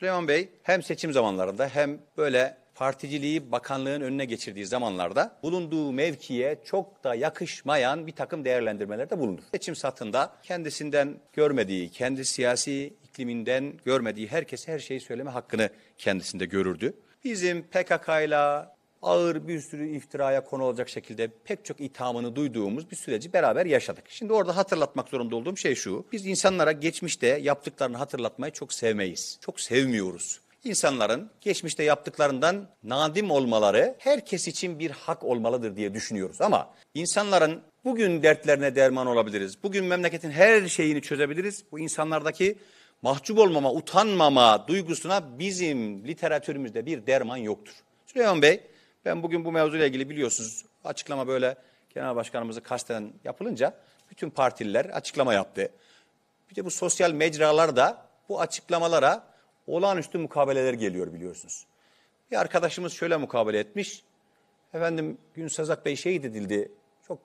Süleyman Bey hem seçim zamanlarında hem böyle particiliği bakanlığın önüne geçirdiği zamanlarda bulunduğu mevkiye çok da yakışmayan bir takım değerlendirmelerde bulunur. Seçim satında kendisinden görmediği, kendi siyasi ikliminden görmediği herkese her şeyi söyleme hakkını kendisinde görürdü. Bizim PKK ile ağır bir sürü iftiraya konu olacak şekilde pek çok ithamını duyduğumuz bir süreci beraber yaşadık. Şimdi orada hatırlatmak zorunda olduğum şey şu. Biz insanlara geçmişte yaptıklarını hatırlatmayı çok sevmeyiz. Çok sevmiyoruz. İnsanların geçmişte yaptıklarından nadim olmaları herkes için bir hak olmalıdır diye düşünüyoruz ama insanların bugün dertlerine derman olabiliriz. Bugün memleketin her şeyini çözebiliriz. Bu insanlardaki mahcup olmama, utanmama duygusuna bizim literatürümüzde bir derman yoktur. Süleyman Bey ben bugün bu mevzuyla ilgili biliyorsunuz açıklama böyle genel başkanımızı kasten yapılınca bütün partililer açıklama yaptı. Bir de bu sosyal mecralar da bu açıklamalara olağanüstü mukabeleler geliyor biliyorsunuz. Bir arkadaşımız şöyle mukabele etmiş. Efendim Günsaz Sazak Bey şehit edildi. Çok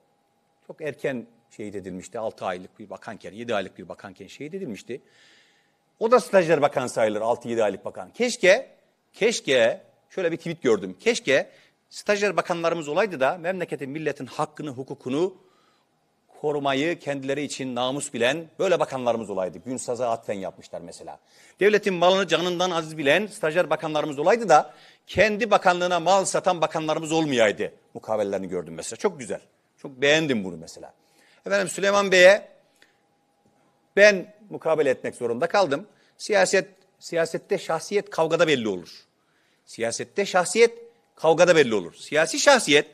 çok erken şehit edilmişti. 6 aylık bir bakanken, 7 aylık bir bakanken şehit edilmişti. O da stajyer bakan sayılır 6-7 aylık bakan. Keşke, keşke şöyle bir tweet gördüm. Keşke stajyer bakanlarımız olaydı da memleketin, milletin hakkını, hukukunu korumayı kendileri için namus bilen böyle bakanlarımız olaydı. Gün saza atfen yapmışlar mesela. Devletin malını canından aziz bilen stajyer bakanlarımız olaydı da kendi bakanlığına mal satan bakanlarımız olmayaydı. Mukavelerini gördüm mesela. Çok güzel. Çok beğendim bunu mesela. Efendim Süleyman Bey'e ben mukabele etmek zorunda kaldım. Siyaset siyasette şahsiyet kavgada belli olur. Siyasette şahsiyet Kavgada belli olur. Siyasi şahsiyet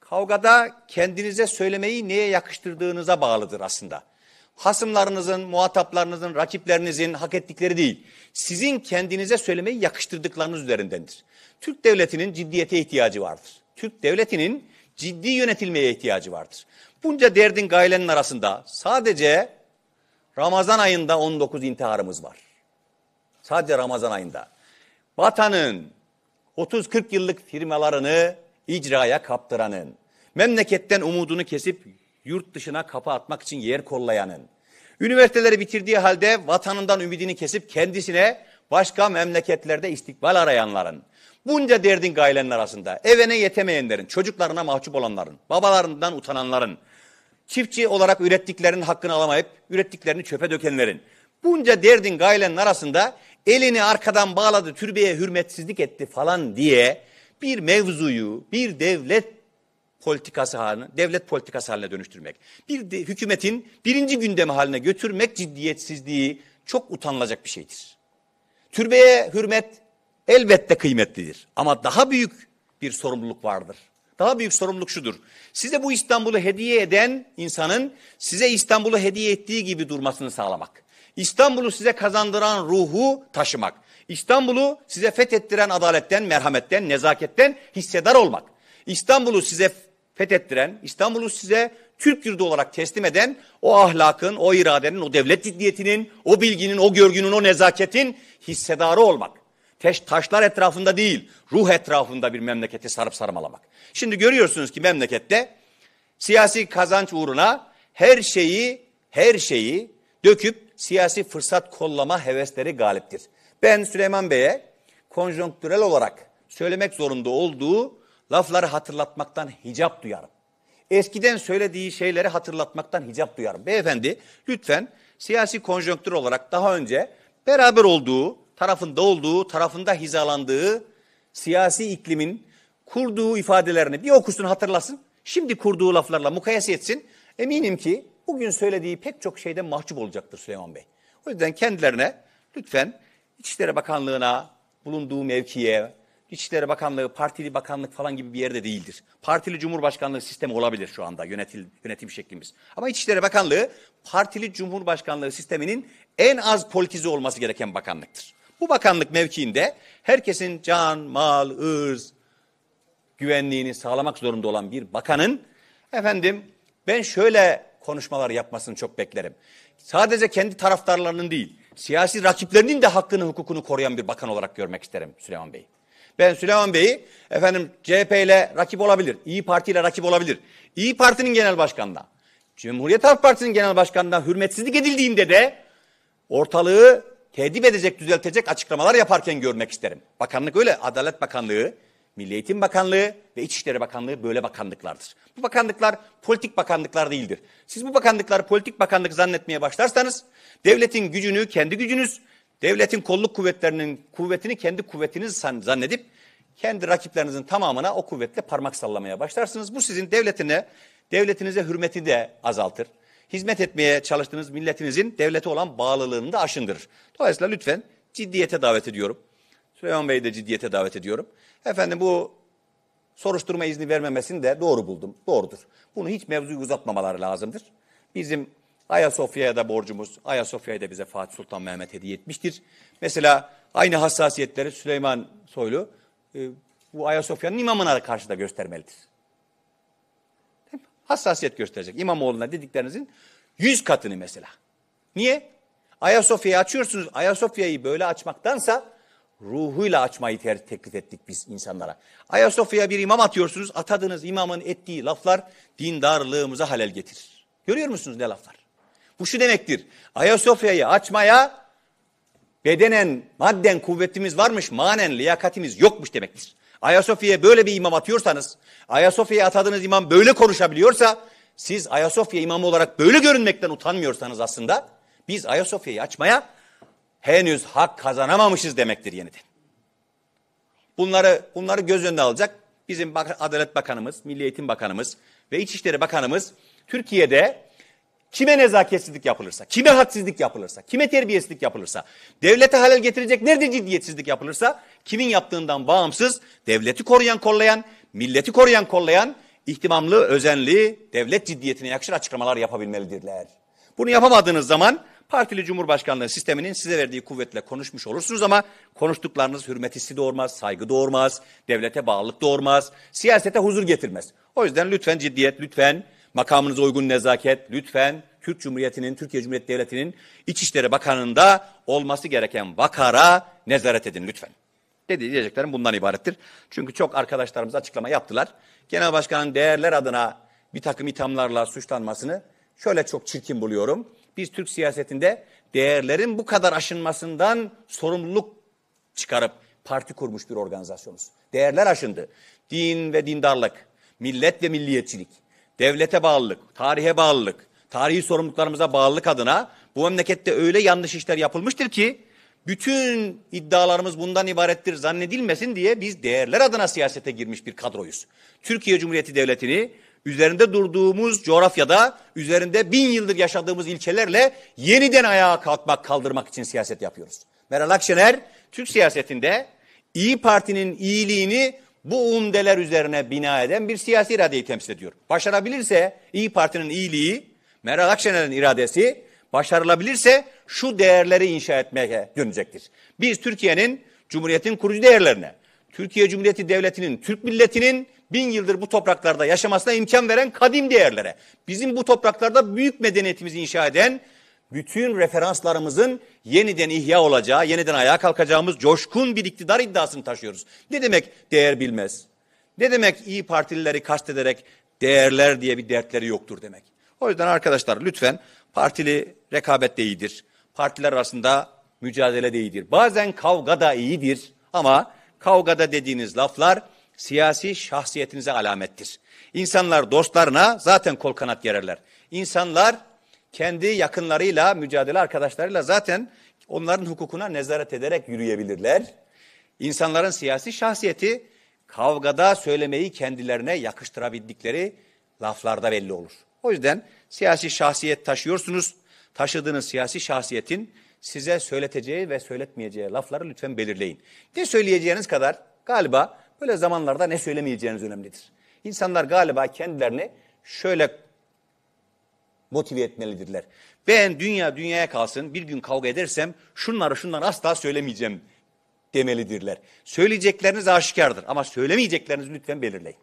kavgada kendinize söylemeyi neye yakıştırdığınıza bağlıdır aslında. Hasımlarınızın, muhataplarınızın, rakiplerinizin hak ettikleri değil. Sizin kendinize söylemeyi yakıştırdıklarınız üzerindendir. Türk devletinin ciddiyete ihtiyacı vardır. Türk devletinin ciddi yönetilmeye ihtiyacı vardır. Bunca derdin gailenin arasında sadece Ramazan ayında 19 intiharımız var. Sadece Ramazan ayında. Vatanın, 30-40 yıllık firmalarını icraya kaptıranın, memleketten umudunu kesip yurt dışına kapı atmak için yer kollayanın, üniversiteleri bitirdiği halde vatanından ümidini kesip kendisine başka memleketlerde istikbal arayanların, bunca derdin gailenin arasında, evine yetemeyenlerin, çocuklarına mahcup olanların, babalarından utananların, çiftçi olarak ürettiklerinin hakkını alamayıp ürettiklerini çöpe dökenlerin, bunca derdin gailenin arasında elini arkadan bağladı, türbeye hürmetsizlik etti falan diye bir mevzuyu, bir devlet politikası haline, devlet politikası haline dönüştürmek, bir de, hükümetin birinci gündemi haline götürmek ciddiyetsizliği çok utanılacak bir şeydir. Türbeye hürmet elbette kıymetlidir ama daha büyük bir sorumluluk vardır. Daha büyük sorumluluk şudur. Size bu İstanbul'u hediye eden insanın size İstanbul'u hediye ettiği gibi durmasını sağlamak. İstanbul'u size kazandıran ruhu taşımak. İstanbul'u size fethettiren adaletten, merhametten, nezaketten hissedar olmak. İstanbul'u size fethettiren, İstanbul'u size Türk yurdu olarak teslim eden o ahlakın, o iradenin, o devlet ciddiyetinin, o bilginin, o görgünün, o nezaketin hissedarı olmak. Teş, taşlar etrafında değil, ruh etrafında bir memleketi sarıp sarmalamak. Şimdi görüyorsunuz ki memlekette siyasi kazanç uğruna her şeyi, her şeyi döküp siyasi fırsat kollama hevesleri galiptir. Ben Süleyman Bey'e konjonktürel olarak söylemek zorunda olduğu lafları hatırlatmaktan hicap duyarım. Eskiden söylediği şeyleri hatırlatmaktan hicap duyarım. Beyefendi lütfen siyasi konjonktür olarak daha önce beraber olduğu, tarafında olduğu, tarafında hizalandığı siyasi iklimin kurduğu ifadelerini bir okusun hatırlasın. Şimdi kurduğu laflarla mukayese etsin. Eminim ki bugün söylediği pek çok şeyde mahcup olacaktır Süleyman Bey. O yüzden kendilerine lütfen İçişleri Bakanlığı'na, bulunduğu mevkiye, İçişleri Bakanlığı, partili bakanlık falan gibi bir yerde değildir. Partili Cumhurbaşkanlığı sistemi olabilir şu anda yönetil, yönetim şeklimiz. Ama İçişleri Bakanlığı, partili Cumhurbaşkanlığı sisteminin en az politize olması gereken bakanlıktır. Bu bakanlık mevkiinde herkesin can, mal, ırz, güvenliğini sağlamak zorunda olan bir bakanın efendim ben şöyle konuşmalar yapmasını çok beklerim. Sadece kendi taraftarlarının değil, siyasi rakiplerinin de hakkını, hukukunu koruyan bir bakan olarak görmek isterim Süleyman Bey. Ben Süleyman Bey'i efendim CHP ile rakip olabilir, İyi Parti ile rakip olabilir. İyi Parti'nin genel başkanına, Cumhuriyet Halk Partisi'nin genel başkanına hürmetsizlik edildiğinde de ortalığı tedip edecek, düzeltecek açıklamalar yaparken görmek isterim. Bakanlık öyle, Adalet Bakanlığı Milli Eğitim Bakanlığı ve İçişleri Bakanlığı böyle bakanlıklardır. Bu bakanlıklar politik bakanlıklar değildir. Siz bu bakanlıkları politik bakanlık zannetmeye başlarsanız devletin gücünü kendi gücünüz, devletin kolluk kuvvetlerinin kuvvetini kendi kuvvetiniz zannedip kendi rakiplerinizin tamamına o kuvvetle parmak sallamaya başlarsınız. Bu sizin devletine, devletinize hürmeti de azaltır. Hizmet etmeye çalıştığınız milletinizin devlete olan bağlılığını da aşındırır. Dolayısıyla lütfen ciddiyete davet ediyorum. Süleyman Bey'i de ciddiyete davet ediyorum. Efendim bu soruşturma izni vermemesini de doğru buldum. Doğrudur. Bunu hiç mevzuyu uzatmamaları lazımdır. Bizim Ayasofya'ya da borcumuz, Ayasofya'yı da bize Fatih Sultan Mehmet hediye etmiştir. Mesela aynı hassasiyetleri Süleyman Soylu e, bu Ayasofya'nın imamına karşı da göstermelidir. Hassasiyet gösterecek. İmamoğlu'na dediklerinizin yüz katını mesela. Niye? Ayasofya'yı açıyorsunuz. Ayasofya'yı böyle açmaktansa ruhuyla açmayı ter teklif ettik biz insanlara. Ayasofya'ya bir imam atıyorsunuz, atadığınız imamın ettiği laflar dindarlığımıza halel getirir. Görüyor musunuz ne laflar? Bu şu demektir, Ayasofya'yı açmaya bedenen, madden kuvvetimiz varmış, manen liyakatimiz yokmuş demektir. Ayasofya'ya böyle bir imam atıyorsanız, Ayasofya'ya atadığınız imam böyle konuşabiliyorsa, siz Ayasofya imamı olarak böyle görünmekten utanmıyorsanız aslında, biz Ayasofya'yı açmaya henüz hak kazanamamışız demektir yeniden. Bunları bunları göz önünde alacak bizim Adalet Bakanımız, Milli Eğitim Bakanımız ve İçişleri Bakanımız Türkiye'de kime nezaketsizlik yapılırsa, kime hadsizlik yapılırsa, kime terbiyesizlik yapılırsa, devlete halel getirecek nerede ciddiyetsizlik yapılırsa, kimin yaptığından bağımsız, devleti koruyan kollayan, milleti koruyan kollayan, ihtimamlı, özenli, devlet ciddiyetine yakışır açıklamalar yapabilmelidirler. Bunu yapamadığınız zaman partili cumhurbaşkanlığı sisteminin size verdiği kuvvetle konuşmuş olursunuz ama konuştuklarınız hürmet hissi doğurmaz, saygı doğurmaz, devlete bağlılık doğurmaz, siyasete huzur getirmez. O yüzden lütfen ciddiyet, lütfen makamınıza uygun nezaket, lütfen Türk Cumhuriyeti'nin, Türkiye Cumhuriyeti Devleti'nin İçişleri Bakanı'nda olması gereken vakara nezaret edin lütfen. Dediği diyeceklerim bundan ibarettir. Çünkü çok arkadaşlarımız açıklama yaptılar. Genel Başkan'ın değerler adına bir takım ithamlarla suçlanmasını şöyle çok çirkin buluyorum biz Türk siyasetinde değerlerin bu kadar aşınmasından sorumluluk çıkarıp parti kurmuş bir organizasyonuz. Değerler aşındı. Din ve dindarlık, millet ve milliyetçilik, devlete bağlılık, tarihe bağlılık, tarihi sorumluluklarımıza bağlılık adına bu memlekette öyle yanlış işler yapılmıştır ki bütün iddialarımız bundan ibarettir zannedilmesin diye biz değerler adına siyasete girmiş bir kadroyuz. Türkiye Cumhuriyeti Devleti'ni üzerinde durduğumuz coğrafyada, üzerinde bin yıldır yaşadığımız ilkelerle yeniden ayağa kalkmak, kaldırmak için siyaset yapıyoruz. Meral Akşener, Türk siyasetinde İyi Parti'nin iyiliğini bu umdeler üzerine bina eden bir siyasi iradeyi temsil ediyor. Başarabilirse İyi Parti'nin iyiliği, Meral Akşener'in iradesi, başarılabilirse şu değerleri inşa etmeye dönecektir. Biz Türkiye'nin Cumhuriyet'in kurucu değerlerine, Türkiye Cumhuriyeti Devleti'nin, Türk milletinin bin yıldır bu topraklarda yaşamasına imkan veren kadim değerlere, bizim bu topraklarda büyük medeniyetimizi inşa eden bütün referanslarımızın yeniden ihya olacağı, yeniden ayağa kalkacağımız coşkun bir iktidar iddiasını taşıyoruz. Ne demek değer bilmez? Ne demek iyi partilileri kastederek değerler diye bir dertleri yoktur demek? O yüzden arkadaşlar lütfen partili rekabet de iyidir. Partiler arasında mücadele de iyidir. Bazen kavga da iyidir ama kavgada dediğiniz laflar siyasi şahsiyetinize alamettir. İnsanlar dostlarına zaten kol kanat gererler. İnsanlar kendi yakınlarıyla, mücadele arkadaşlarıyla zaten onların hukukuna nezaret ederek yürüyebilirler. İnsanların siyasi şahsiyeti kavgada söylemeyi kendilerine yakıştırabildikleri laflarda belli olur. O yüzden siyasi şahsiyet taşıyorsunuz. Taşıdığınız siyasi şahsiyetin size söyleteceği ve söyletmeyeceği lafları lütfen belirleyin. Ne söyleyeceğiniz kadar galiba Böyle zamanlarda ne söylemeyeceğiniz önemlidir. İnsanlar galiba kendilerini şöyle motive etmelidirler. Ben dünya dünyaya kalsın bir gün kavga edersem şunları şundan asla söylemeyeceğim demelidirler. Söyleyecekleriniz aşikardır ama söylemeyeceklerinizi lütfen belirleyin.